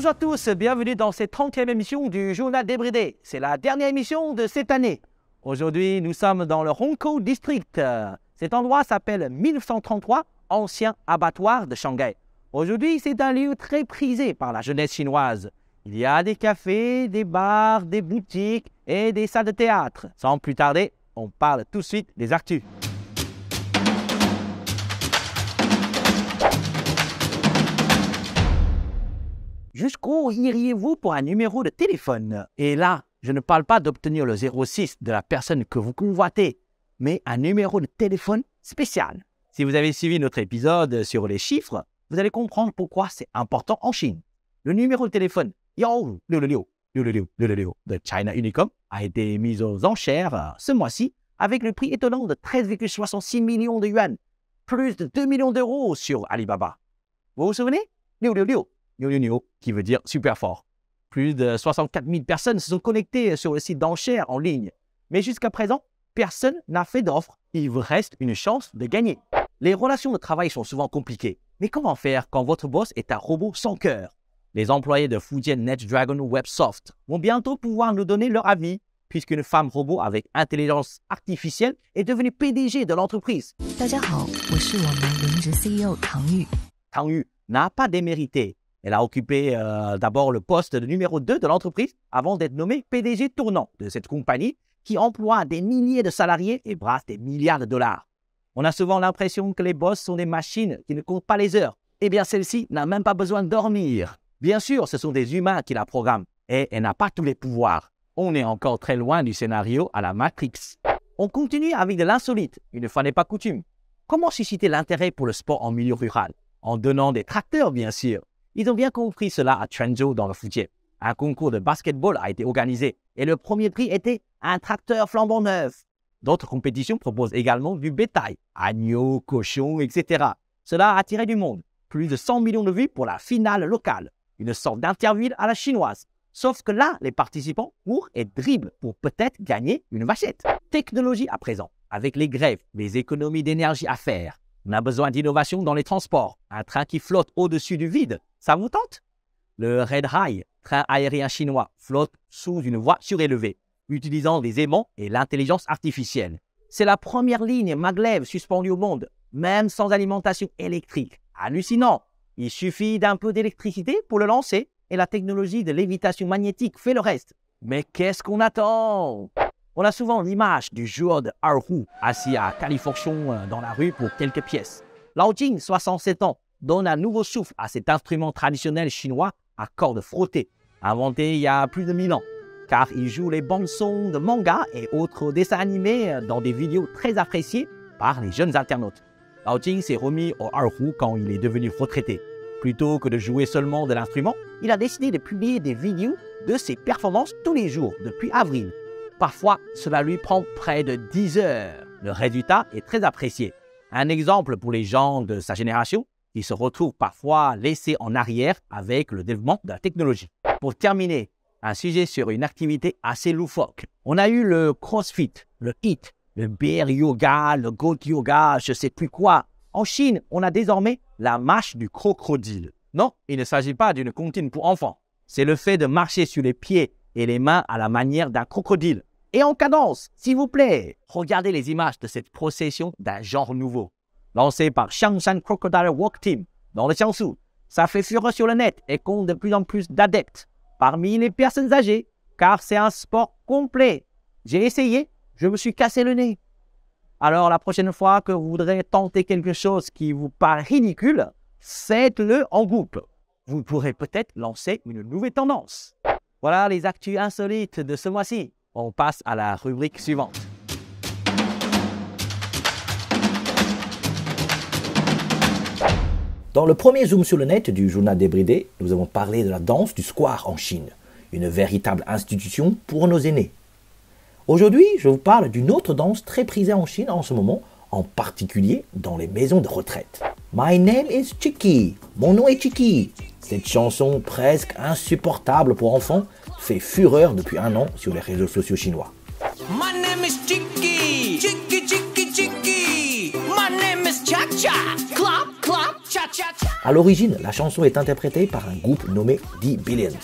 Bonjour à tous, bienvenue dans cette 30e émission du Journal débridé. C'est la dernière émission de cette année. Aujourd'hui, nous sommes dans le Hongkou District. Cet endroit s'appelle 1933, ancien abattoir de Shanghai. Aujourd'hui, c'est un lieu très prisé par la jeunesse chinoise. Il y a des cafés, des bars, des boutiques et des salles de théâtre. Sans plus tarder, on parle tout de suite des actus. iriez vous pour un numéro de téléphone Et là, je ne parle pas d'obtenir le 06 de la personne que vous convoitez, mais un numéro de téléphone spécial. Si vous avez suivi notre épisode sur les chiffres, vous allez comprendre pourquoi c'est important en Chine. Le numéro de téléphone Yao de China Unicom a été mis aux enchères euh, ce mois-ci avec le prix étonnant de 13,66 millions de yuan, plus de 2 millions d'euros sur Alibaba. Vous vous souvenez Liu qui veut dire super fort. Plus de 64 000 personnes se sont connectées sur le site d'enchères en ligne. Mais jusqu'à présent, personne n'a fait d'offre. Il vous reste une chance de gagner. Les relations de travail sont souvent compliquées. Mais comment faire quand votre boss est un robot sans cœur Les employés de Fujian NetDragon Websoft vont bientôt pouvoir nous donner leur avis puisqu'une femme robot avec intelligence artificielle est devenue PDG de l'entreprise. E Tang Yu n'a pas démérité. Elle a occupé euh, d'abord le poste de numéro 2 de l'entreprise avant d'être nommée PDG tournant de cette compagnie qui emploie des milliers de salariés et brasse des milliards de dollars. On a souvent l'impression que les boss sont des machines qui ne comptent pas les heures. Eh bien, celle-ci n'a même pas besoin de dormir. Bien sûr, ce sont des humains qui la programment et elle n'a pas tous les pouvoirs. On est encore très loin du scénario à la Matrix. On continue avec de l'insolite, une fois n'est pas coutume. Comment susciter l'intérêt pour le sport en milieu rural En donnant des tracteurs, bien sûr. Ils ont bien compris cela à Trenzhou dans le Fujian. Un concours de basketball a été organisé et le premier prix était un tracteur flambant neuf. D'autres compétitions proposent également du bétail, agneaux, cochons, etc. Cela a attiré du monde. Plus de 100 millions de vues pour la finale locale. Une sorte d'interview à la chinoise. Sauf que là, les participants courent et dribblent pour peut-être gagner une vachette. Technologie à présent. Avec les grèves, les économies d'énergie à faire, on a besoin d'innovation dans les transports. Un train qui flotte au-dessus du vide, ça vous tente Le Red High, train aérien chinois, flotte sous une voie surélevée, utilisant les aimants et l'intelligence artificielle. C'est la première ligne maglev suspendue au monde, même sans alimentation électrique. Hallucinant Il suffit d'un peu d'électricité pour le lancer et la technologie de lévitation magnétique fait le reste. Mais qu'est-ce qu'on attend on a souvent l'image du joueur de Haru assis à Califorchon euh, dans la rue pour quelques pièces. Lao Jing, 67 ans, donne un nouveau souffle à cet instrument traditionnel chinois à cordes frottées, inventé il y a plus de 1000 ans, car il joue les bandes sons de manga et autres dessins animés euh, dans des vidéos très appréciées par les jeunes internautes. Lao Jing s'est remis au Haru quand il est devenu retraité. Plutôt que de jouer seulement de l'instrument, il a décidé de publier des vidéos de ses performances tous les jours depuis avril Parfois, cela lui prend près de 10 heures. Le résultat est très apprécié. Un exemple pour les gens de sa génération qui se retrouvent parfois laissés en arrière avec le développement de la technologie. Pour terminer, un sujet sur une activité assez loufoque. On a eu le CrossFit, le hit, le Bear Yoga, le Goat Yoga, je sais plus quoi. En Chine, on a désormais la marche du crocodile. Non, il ne s'agit pas d'une comptine pour enfants. C'est le fait de marcher sur les pieds et les mains à la manière d'un crocodile et en cadence, s'il vous plaît. Regardez les images de cette procession d'un genre nouveau. Lancée par Shangshan Crocodile Walk Team dans le Jiangsu, ça fait fureur sur le net et compte de plus en plus d'adeptes parmi les personnes âgées, car c'est un sport complet. J'ai essayé, je me suis cassé le nez. Alors la prochaine fois que vous voudrez tenter quelque chose qui vous paraît ridicule, faites-le en groupe. Vous pourrez peut-être lancer une nouvelle tendance. Voilà les actus insolites de ce mois-ci on passe à la rubrique suivante. Dans le premier Zoom sur le net du journal débridé, nous avons parlé de la danse du square en Chine, une véritable institution pour nos aînés. Aujourd'hui, je vous parle d'une autre danse très prisée en Chine en ce moment, en particulier dans les maisons de retraite. My name is Chiki. Mon nom est Chiki. Cette chanson presque insupportable pour enfants fait fureur depuis un an sur les réseaux sociaux chinois. A À l'origine, la chanson est interprétée par un groupe nommé The Billions.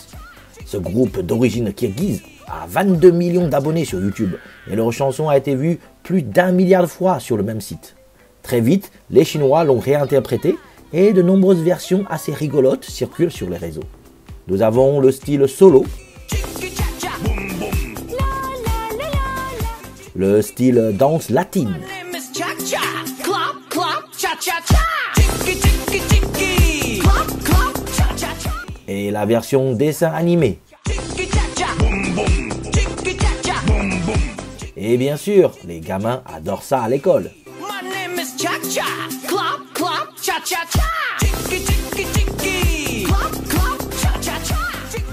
Ce groupe d'origine kirghize a 22 millions d'abonnés sur YouTube et leur chanson a été vue plus d'un milliard de fois sur le même site. Très vite, les Chinois l'ont réinterprétée et de nombreuses versions assez rigolotes circulent sur les réseaux. Nous avons le style solo le style danse latine. Et la version dessin animé. Et bien sûr, les gamins adorent ça à l'école.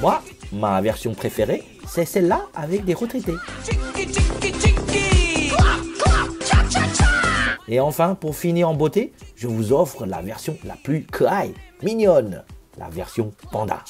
Moi, ma version préférée, c'est celle-là avec des retraités. Et enfin, pour finir en beauté, je vous offre la version la plus kawaii, mignonne, la version panda.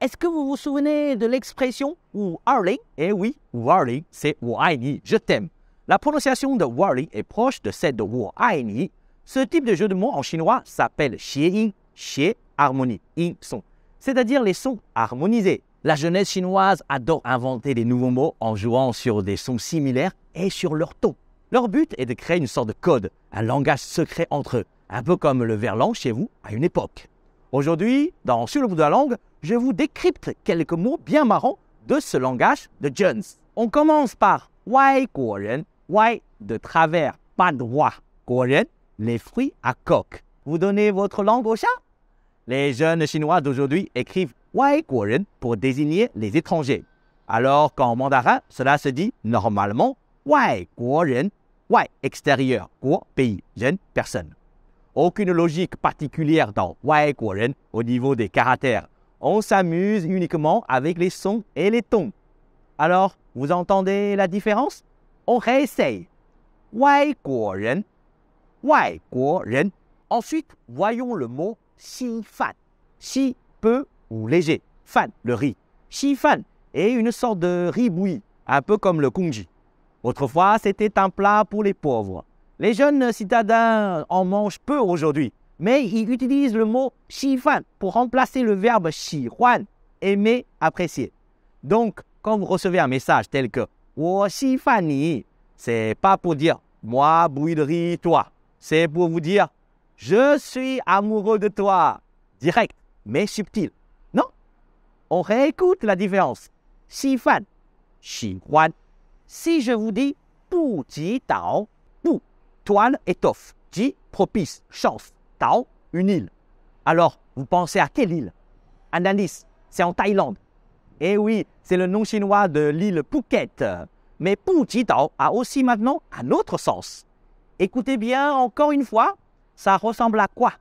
Est-ce que vous vous souvenez de l'expression Wu nǐ » Eh oui, Wu nǐ », c'est Wu ni, je t'aime. La prononciation de Wu est proche de celle de Wu ni. Ce type de jeu de mots en chinois s'appelle Xie Yin, Xie harmonie, Yin son, c'est-à-dire les sons harmonisés. La jeunesse chinoise adore inventer des nouveaux mots en jouant sur des sons similaires et sur leur ton. Leur but est de créer une sorte de code, un langage secret entre eux, un peu comme le verlan chez vous à une époque. Aujourd'hui, dans Sur le bout de la langue, je vous décrypte quelques mots bien marrants de ce langage de jeunes. On commence par Wai Guoren, Wai de travers, pas droit. Guoren, les fruits à coque. Vous donnez votre langue au chat Les jeunes chinois d'aujourd'hui écrivent Wai Guoren pour désigner les étrangers. Alors qu'en mandarin, cela se dit normalement Wai Guoren, Wai extérieur, Guo pays, jeune personne aucune logique particulière dans Wai Ren au niveau des caractères. On s'amuse uniquement avec les sons et les tons. Alors, vous entendez la différence On réessaye. Wai Ren. Wai Ren. Ensuite, voyons le mot xi fan. Xi peu ou léger. Fan, le riz. Xi fan est une sorte de riz bouilli, un peu comme le congee. Autrefois, c'était un plat pour les pauvres. Les jeunes citadins en mangent peu aujourd'hui, mais ils utilisent le mot xifan » pour remplacer le verbe xihuan », aimer, apprécier. Donc, quand vous recevez un message tel que ce oh, c'est pas pour dire moi riz toi, c'est pour vous dire je suis amoureux de toi, direct mais subtil. Non, on réécoute la différence. xifan »,« xihuan ». Si je vous dis Pu toile, étoffe. Ji, propice. Chance. Tao, une île. Alors, vous pensez à quelle île Analyse, c'est en Thaïlande. Eh oui, c'est le nom chinois de l'île Phuket. Mais Puji Tao a aussi maintenant un autre sens. Écoutez bien encore une fois, ça ressemble à quoi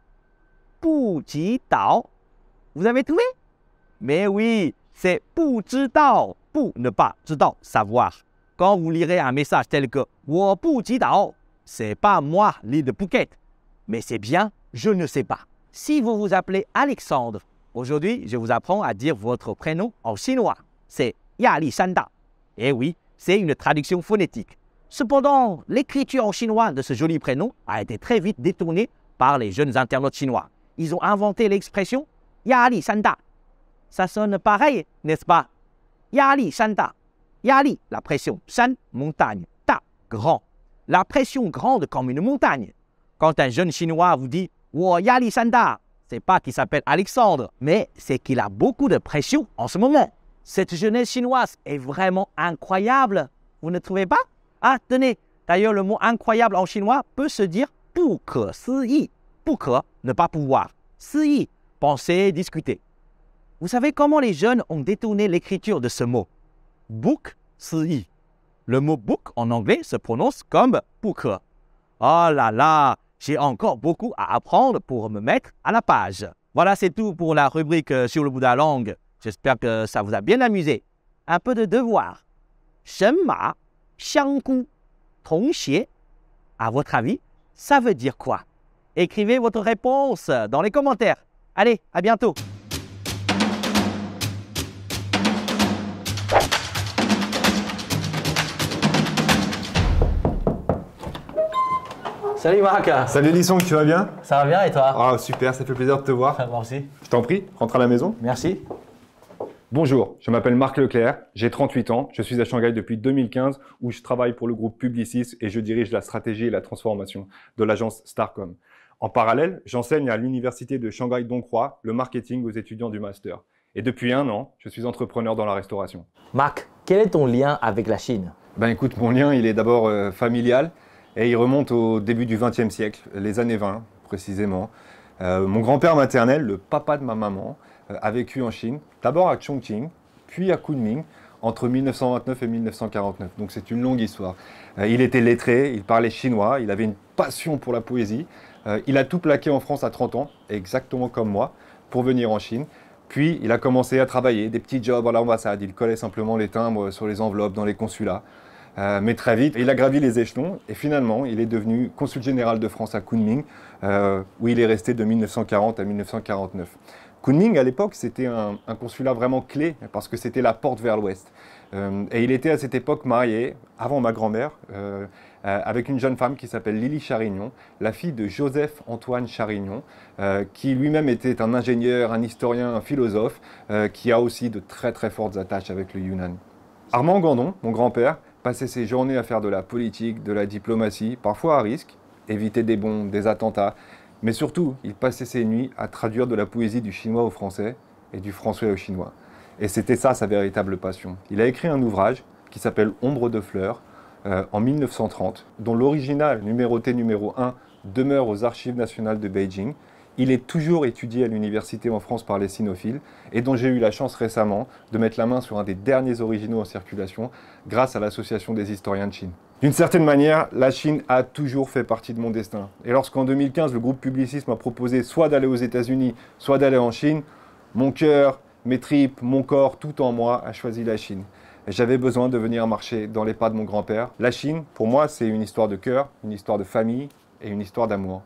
Puji Tao. Vous avez trouvé Mais oui, c'est Pu Zhi Tao. Pu ne pas, Zhi Tao, savoir. Quand vous lirez un message tel que Wo c'est pas moi l'île de Phuket, mais c'est bien je ne sais pas. Si vous vous appelez Alexandre, aujourd'hui, je vous apprends à dire votre prénom en chinois. C'est Yali Shanda. Eh oui, c'est une traduction phonétique. Cependant, l'écriture en chinois de ce joli prénom a été très vite détournée par les jeunes internautes chinois. Ils ont inventé l'expression Yali Shanda. Ça sonne pareil, n'est-ce pas Yali Shanda. Yali, la pression. Shan, montagne. Ta, grand la pression grande comme une montagne. Quand un jeune Chinois vous dit Yali Sanda, c'est pas qu'il s'appelle Alexandre, mais c'est qu'il a beaucoup de pression en ce moment. Cette jeunesse chinoise est vraiment incroyable. Vous ne trouvez pas Ah, tenez, d'ailleurs, le mot incroyable en chinois peut se dire pour que, si, pour ke », ne pas pouvoir, si, penser, discuter. Vous savez comment les jeunes ont détourné l'écriture de ce mot si. Le mot book en anglais se prononce comme book. Oh là là, j'ai encore beaucoup à apprendre pour me mettre à la page. Voilà, c'est tout pour la rubrique euh, sur le bout de la langue. J'espère que ça vous a bien amusé. Un peu de devoir. Shenma, Xiangku, Tongxie. À votre avis, ça veut dire quoi Écrivez votre réponse dans les commentaires. Allez, à bientôt Salut Marc Salut Lisson, tu vas bien Ça va bien et toi ah, Super, ça fait plaisir de te voir. Merci. Je t'en prie, rentre à la maison. Merci. Bonjour, je m'appelle Marc Leclerc, j'ai 38 ans, je suis à Shanghai depuis 2015 où je travaille pour le groupe Publicis et je dirige la stratégie et la transformation de l'agence Starcom. En parallèle, j'enseigne à l'université de Shanghai Donghua le marketing aux étudiants du master. Et depuis un an, je suis entrepreneur dans la restauration. Marc, quel est ton lien avec la Chine Ben écoute, mon lien, il est d'abord euh, familial. Et il remonte au début du XXe siècle, les années 20 précisément. Euh, mon grand-père maternel, le papa de ma maman, euh, a vécu en Chine, d'abord à Chongqing, puis à Kunming, entre 1929 et 1949. Donc c'est une longue histoire. Euh, il était lettré, il parlait chinois, il avait une passion pour la poésie. il a tout plaqué en France à 30 ans, exactement comme moi, pour venir en Chine. Puis il a commencé à travailler, des petits jobs à l'ambassade. Il collait simplement les timbres sur les enveloppes dans les consulats. Euh, mais très vite, il a gravi les échelons et finalement, il est devenu consul général de France à Kunming, euh, où il est resté de 1940 à 1949. Kunming, à l'époque, c'était un, consulat vraiment clé parce que c'était la porte vers l'Ouest. Euh, et il était à cette époque marié, avant ma grand-mère, avec une jeune femme qui s'appelle Lily Charignon, la fille de Joseph-Antoine Charignon, qui lui-même était un ingénieur, un historien, un philosophe, qui a aussi de très très fortes attaches avec le Yunnan. Armand Gandon, mon grand-père, passait ses journées à faire de la politique, de la diplomatie, parfois à risque, éviter des bombes, des attentats, mais surtout, il passait ses nuits à traduire de la poésie du chinois au français et du français au chinois. Et c'était ça sa véritable passion. Il a écrit un ouvrage qui s'appelle Ombre de fleurs euh, en 1930, dont l'original numéroté numéro 1 demeure aux archives nationales de Beijing il est toujours étudié à l'université en France par les sinophiles et dont j'ai eu la chance récemment de mettre la main sur un des derniers originaux en circulation grâce à l'Association des historiens de Chine. D'une certaine manière, la Chine a toujours fait partie de mon destin. Et lorsqu'en 2015, le groupe Publicisme m'a proposé soit d'aller aux États-Unis, soit d'aller en Chine, mon cœur, mes tripes, mon corps, tout en moi a choisi la Chine. J'avais besoin de venir marcher dans les pas de mon grand-père. La Chine, pour moi, c'est une histoire de cœur, une histoire de famille et une histoire d'amour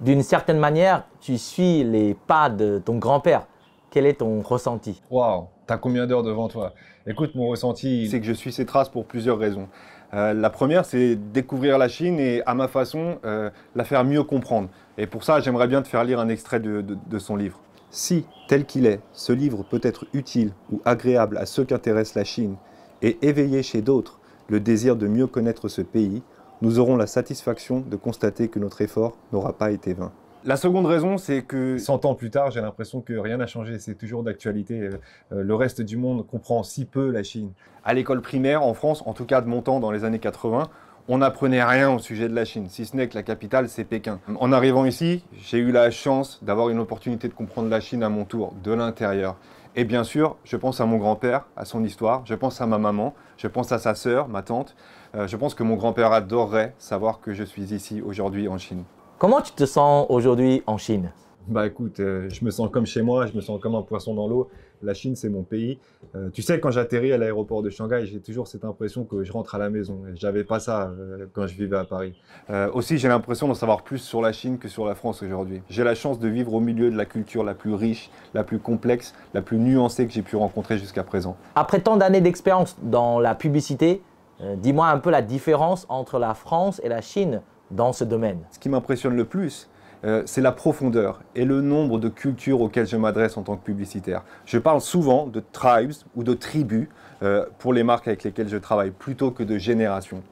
d'une certaine manière, tu suis les pas de ton grand-père. Quel est ton ressenti Waouh, t'as combien d'heures devant toi Écoute, mon ressenti, c'est que je suis ses traces pour plusieurs raisons. Euh, la première, c'est découvrir la Chine et à ma façon, euh, la faire mieux comprendre. Et pour ça, j'aimerais bien te faire lire un extrait de, de son livre. Si, tel qu'il est, ce livre peut être utile ou agréable à ceux qui intéressent la Chine et éveiller chez d'autres le désir de mieux connaître ce pays, nous aurons la satisfaction de constater que notre effort n'aura pas été vain. La seconde raison, c'est que 100 ans plus tard, j'ai l'impression que rien n'a changé, c'est toujours d'actualité. Euh, euh, le reste du monde comprend si peu la Chine. À l'école primaire, en France, en tout cas de mon temps, dans les années 80, on n'apprenait rien au sujet de la Chine, si ce n'est que la capitale, c'est Pékin. En arrivant ici, j'ai eu la chance d'avoir une opportunité de comprendre la Chine à mon tour, de l'intérieur. Et bien sûr, je pense à mon grand-père, à son histoire, je pense à ma maman, je pense à sa sœur, ma tante. Euh, je pense que mon grand-père adorerait savoir que je suis ici aujourd'hui en Chine. Comment tu te sens aujourd'hui en Chine Bah écoute, euh, je me sens comme chez moi, je me sens comme un poisson dans l'eau. La Chine, c'est mon pays. Euh, tu sais, quand j'atterris à l'aéroport de Shanghai, j'ai toujours cette impression que je rentre à la maison. J'avais pas ça euh, quand je vivais à Paris. Euh, aussi, j'ai l'impression d'en savoir plus sur la Chine que sur la France aujourd'hui. J'ai la chance de vivre au milieu de la culture la plus riche, la plus complexe, la plus nuancée que j'ai pu rencontrer jusqu'à présent. Après tant d'années d'expérience dans la publicité, dis-moi un peu la différence entre la France et la Chine dans ce domaine. Ce qui m'impressionne le plus, euh, c'est la profondeur et le nombre de cultures auxquelles je m'adresse en tant que publicitaire. Je parle souvent de tribes ou de tribus euh, pour les marques avec lesquelles je travaille, plutôt que de générations.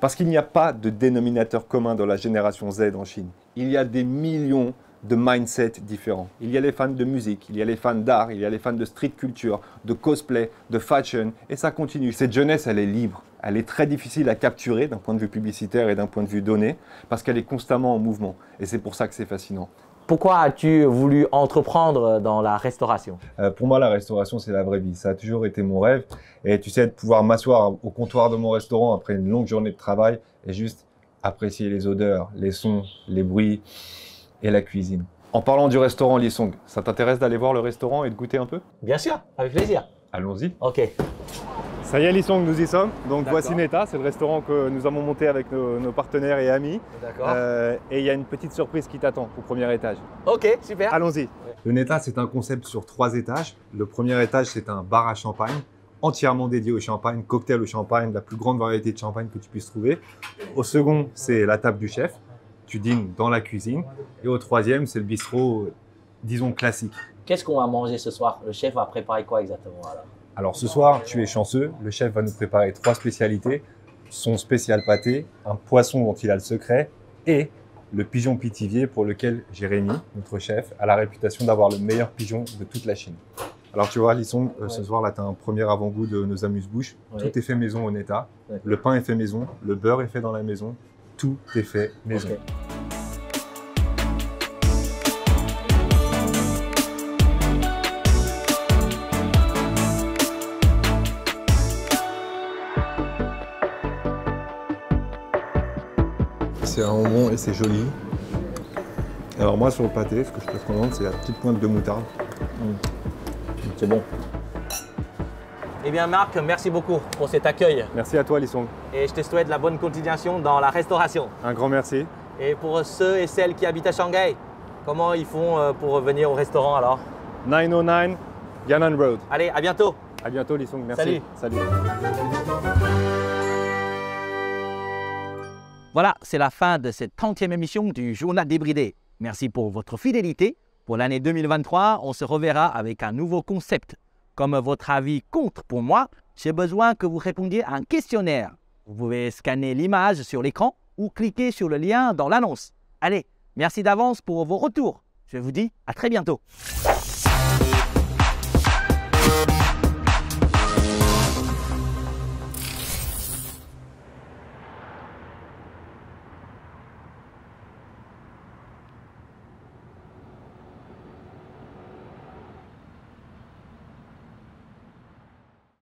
Parce qu'il n'y a pas de dénominateur commun dans la génération Z en Chine. Il y a des millions de mindset différents. Il y a les fans de musique, il y a les fans d'art, il y a les fans de street culture, de cosplay, de fashion, et ça continue. Cette jeunesse, elle est libre. Elle est très difficile à capturer d'un point de vue publicitaire et d'un point de vue donné, parce qu'elle est constamment en mouvement. Et c'est pour ça que c'est fascinant. Pourquoi as-tu voulu entreprendre dans la restauration euh, Pour moi, la restauration, c'est la vraie vie. Ça a toujours été mon rêve. Et tu sais, de pouvoir m'asseoir au comptoir de mon restaurant après une longue journée de travail et juste apprécier les odeurs, les sons, les bruits, et la cuisine. En parlant du restaurant Lisong, ça t'intéresse d'aller voir le restaurant et de goûter un peu Bien sûr, avec plaisir. Allons-y. Ok. Ça y est, Lissong, nous y sommes. Donc voici Neta, c'est le restaurant que nous avons monté avec nos, partenaires et amis. D'accord. Euh, et il y a une petite surprise qui t'attend au premier étage. Ok, super. Allons-y. Le Neta, c'est un concept sur trois étages. Le premier étage, c'est un bar à champagne entièrement dédié au champagne, cocktail au champagne, la plus grande variété de champagne que tu puisses trouver. Au second, c'est la table du chef tu dînes dans la cuisine. Et au troisième, c'est le bistrot, euh, disons, classique. Qu'est-ce qu'on va manger ce soir Le chef va préparer quoi exactement alors ce soir, tu es chanceux, le chef va nous préparer trois spécialités. Son spécial pâté, un poisson dont il a le secret et le pigeon pitivier pour lequel Jérémy, notre chef, a la réputation d'avoir le meilleur pigeon de toute la Chine. Alors tu vois, Lisson, euh, ce soir là, tu as un premier avant-goût de nos amuse-bouches. Tout est fait maison en état. Le pain est fait maison, le beurre est fait dans la maison, tout est fait maison. C'est un rond et c'est joli. Alors moi sur le pâté, ce que je te recommande, c'est la petite pointe de moutarde. Mm. C'est bon. Eh bien Marc, merci beaucoup pour cet accueil. Merci à toi Lissong. Et je te souhaite la bonne continuation dans la restauration. Un grand merci. Et pour ceux et celles qui habitent à Shanghai, comment ils font euh, pour venir au restaurant alors 909 Yan'an Road. Allez, à bientôt. À bientôt Lisson, merci. Salut. Salut. Voilà, c'est la fin de cette 30e émission du Journal débridé. Merci pour votre fidélité. Pour l'année 2023, on se reverra avec un nouveau concept comme votre avis compte pour moi, j'ai besoin que vous répondiez à un questionnaire. Vous pouvez scanner l'image sur l'écran ou cliquer sur le lien dans l'annonce. Allez, merci d'avance pour vos retours. Je vous dis à très bientôt.